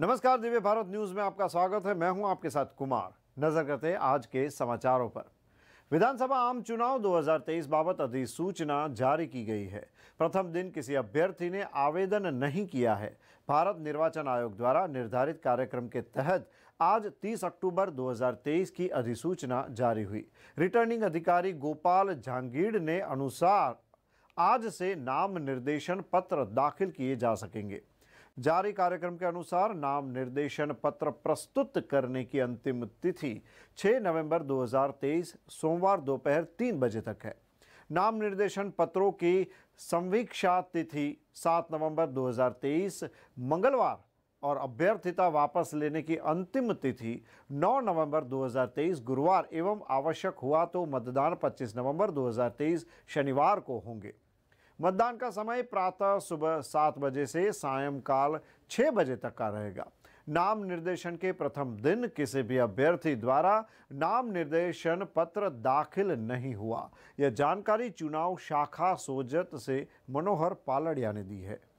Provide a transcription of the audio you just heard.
नमस्कार दिव्य भारत न्यूज में आपका स्वागत है मैं हूं आपके साथ कुमार नजर करते हैं आज के समाचारों पर विधानसभा आम चुनाव 2023 बाबत अधिसूचना जारी की गई है प्रथम दिन किसी अभ्यर्थी ने आवेदन नहीं किया है भारत निर्वाचन आयोग द्वारा निर्धारित कार्यक्रम के तहत आज 30 अक्टूबर 2023 की अधिसूचना जारी हुई रिटर्निंग अधिकारी गोपाल झांगीड ने अनुसार आज से नाम निर्देशन पत्र दाखिल किए जा सकेंगे जारी कार्यक्रम के अनुसार नाम निर्देशन पत्र प्रस्तुत करने की अंतिम तिथि 6 नवंबर 2023 सोमवार दोपहर तीन बजे तक है नाम निर्देशन पत्रों की संवीक्षा तिथि 7 नवंबर 2023 मंगलवार और अभ्यर्थिता वापस लेने की अंतिम तिथि 9 नवंबर 2023 गुरुवार एवं आवश्यक हुआ तो मतदान 25 नवंबर 2023 शनिवार को होंगे मतदान का समय प्रातः सुबह सात बजे से सायंकाल छः बजे तक का रहेगा नाम निर्देशन के प्रथम दिन किसी भी अभ्यर्थी द्वारा नाम निर्देशन पत्र दाखिल नहीं हुआ यह जानकारी चुनाव शाखा सोजत से मनोहर पालड़िया ने दी है